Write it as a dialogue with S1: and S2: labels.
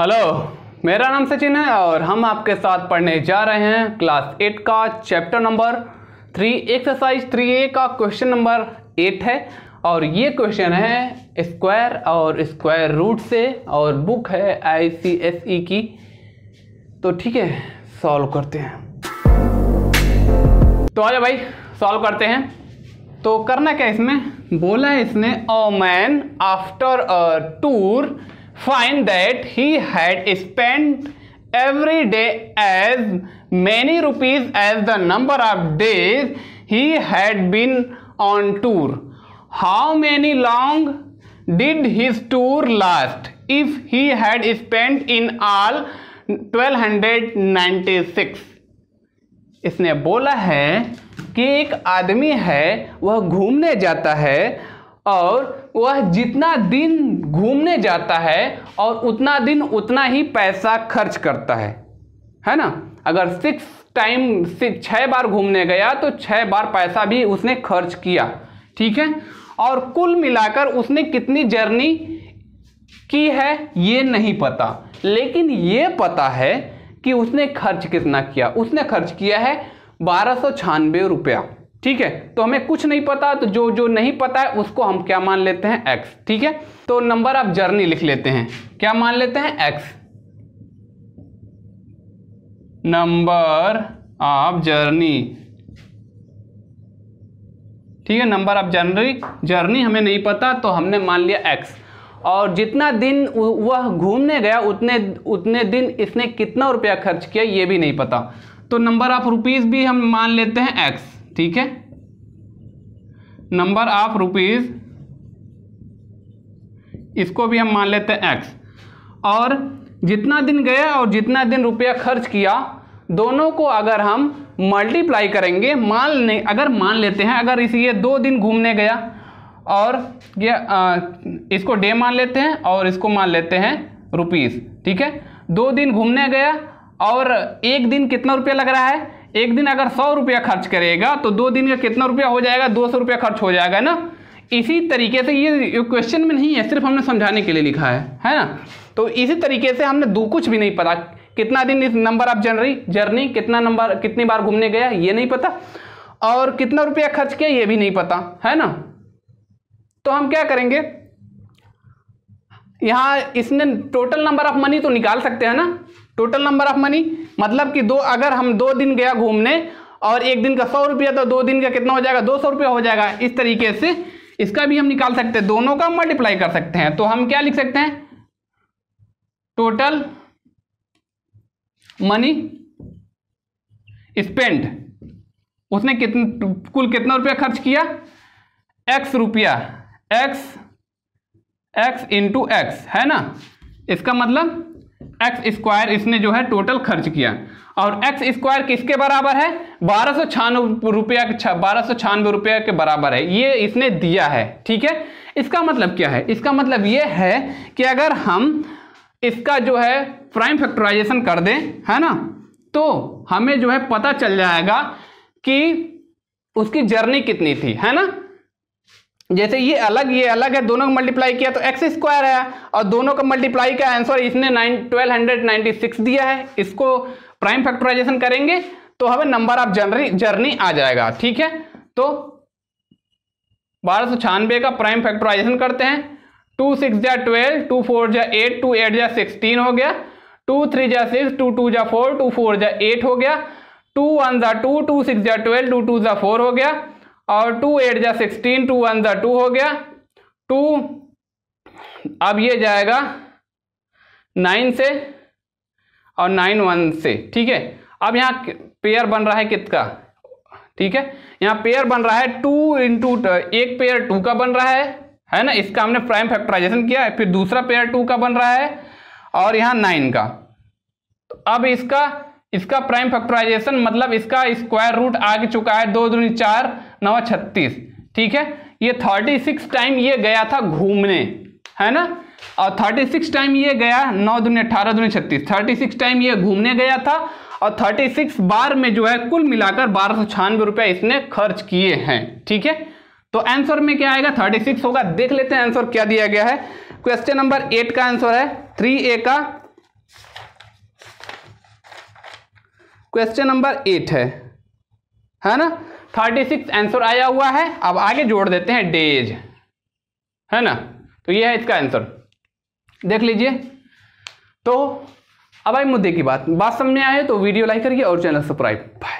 S1: Hello मेरा नाम सचिन है और हम आपके साथ पढ़ने जा रहे हैं क्लास एट का chapter number three exercise three A का क्वेश्चन नंबर एट है और ये क्वेश्चन है स्क्वायर और स्क्वायर रूट से और बुक है आई सी एस ई की तो ठीक है सॉल्व करते हैं तो आ जाओ भाई सॉल्व करते हैं तो करना क्या इसमें बोला है इसने a man after a tour find that he had spent every day as many rupees as the number of days he had been on tour. How many long did his tour last if he had spent in all 1296? इसने बोला है कि एक आदमी है वह घूमने जाता है और वह जितना दिन घूमने जाता है और उतना दिन उतना ही पैसा खर्च करता है है ना अगर सिक्स टाइम छः बार घूमने गया तो छः बार पैसा भी उसने खर्च किया ठीक है और कुल मिलाकर उसने कितनी जर्नी की है ये नहीं पता लेकिन ये पता है कि उसने खर्च कितना किया उसने खर्च किया है बारह सौ रुपया ठीक है तो हमें कुछ नहीं पता तो जो जो नहीं पता है उसको हम क्या मान लेते हैं एक्स ठीक है तो नंबर ऑफ जर्नी लिख लेते हैं क्या मान लेते हैं एक्स नंबर ऑफ जर्नी ठीक है नंबर ऑफ जर्नी जर्नी हमें नहीं पता तो हमने मान लिया एक्स और जितना दिन वह घूमने गया उतने उतने दिन इसने कितना रुपया खर्च किया ये भी नहीं पता तो नंबर ऑफ रुपीज़ भी हम मान लेते हैं एक्स ठीक है नंबर ऑफ रुपीज़ इसको भी हम मान लेते हैं एक्स और जितना दिन गया और जितना दिन रुपया खर्च किया दोनों को अगर हम मल्टीप्लाई करेंगे मान ले अगर मान लेते हैं अगर इस ये दो दिन घूमने गया और ये आ, इसको डे मान लेते हैं और इसको मान लेते हैं रुपीज़ ठीक है दो दिन घूमने गया और एक दिन कितना रुपया लग रहा है एक दिन अगर सौ रुपया खर्च करेगा तो दो दिन का कितना रुपया हो जाएगा दो सौ रुपया खर्च हो जाएगा ना इसी तरीके से ये क्वेश्चन में नहीं है सिर्फ हमने समझाने के लिए लिखा है है ना तो इसी तरीके से हमने दो कुछ भी नहीं पता कितना दिन इस नंबर ऑफ जर्नी जर्नी कितना नंबर कितनी बार घूमने गया ये नहीं पता और कितना रुपया खर्च किया ये भी नहीं पता है ना तो हम क्या करेंगे यहाँ इसने टोटल नंबर ऑफ मनी तो निकाल सकते हैं ना टोटल नंबर ऑफ मनी मतलब कि दो अगर हम दो दिन गया घूमने और एक दिन का सौ रुपया तो दो दिन का कितना हो जाएगा दो सौ रुपया हो जाएगा इस तरीके से इसका भी हम निकाल सकते हैं दोनों का मल्टीप्लाई कर सकते हैं तो हम क्या लिख सकते हैं टोटल मनी स्पेंड उसने कितन कुल कितना रुपया खर्च किया एक्स रुपया एक्स एक्स इंटू एक्स है ना इसका मतलब एक्स स्क्वायर इसने जो है टोटल खर्च किया और एक्स स्क्वायर किसके बराबर है बारह सौ छियानवे रुपया बारह सौ छियानवे रुपया के बराबर है ये इसने दिया है ठीक है इसका मतलब क्या है इसका मतलब ये है कि अगर हम इसका जो है प्राइम फैक्टराइजेशन कर दें है ना तो हमें जो है पता चल जाएगा कि उसकी जर्नी कितनी थी है ना जैसे ये अलग ये अलग है दोनों को मल्टीप्लाई किया तो एक्स स्क्वायर है और दोनों का मल्टीप्लाई का आंसर इसने nine twelve hundred ninety six दिया है इसको प्राइम फैक्टराइजेशन करेंगे तो हमें नंबर ऑफ जर्नी जर्नी आ जाएगा ठीक है तो बारह सौ छियानबे का प्राइम फैक्टराइजेशन करते हैं टू सिक्स जा ट्वेल्व टू फोर जा एट टू एट जा सिक्सटीन हो गया टू थ्री जा सिक्स टू टू जा फोर टू फोर जा एट हो गया टू वन जा टू टू सिक्स जा ट्वेल्व टू टू जा फोर हो गया और टू एट जा सिक्सटीन टू वन जा टू हो गया टू अब ये जाएगा नाइन से और नाइन वन से ठीक है अब यहाँ पेयर बन रहा है कितका ठीक है यहाँ पेयर बन रहा है टू इंटू एक पेयर टू का बन रहा है है ना इसका हमने प्राइम फैक्टराइजेशन किया है फिर दूसरा पेयर टू का बन रहा है और यहाँ नाइन का तो अब इसका इसका प्राइम फैक्टराइजेशन मतलब इसका स्क्वायर रूट आ चुका है दो दूनी चार नवा छत्तीस ठीक है ये थर्टी सिक्स टाइम ये गया था घूमने है ना और थर्टी सिक्स टाइम ये गया नौ दुनिया अठारह दुनिया छत्तीस थर्टी सिक्स टाइम ये घूमने गया था और थर्टी सिक्स बार में जो है कुल मिलाकर बारह सौ छियानवे रुपये इसने खर्च किए हैं ठीक है तो आंसर में क्या आएगा थर्टी सिक्स होगा देख लेते हैं आंसर क्या दिया गया है क्वेश्चन नंबर एट का आंसर है थ्री ए का क्वेश्चन नंबर एट है है ना थर्टी सिक्स आंसर आया हुआ है अब आगे जोड़ देते हैं डेज है ना तो ये है इसका आंसर देख लीजिए तो अब आई मुद्दे की बात बात समझ में आए तो वीडियो लाइक करिए और चैनल सब्सक्राइब बाय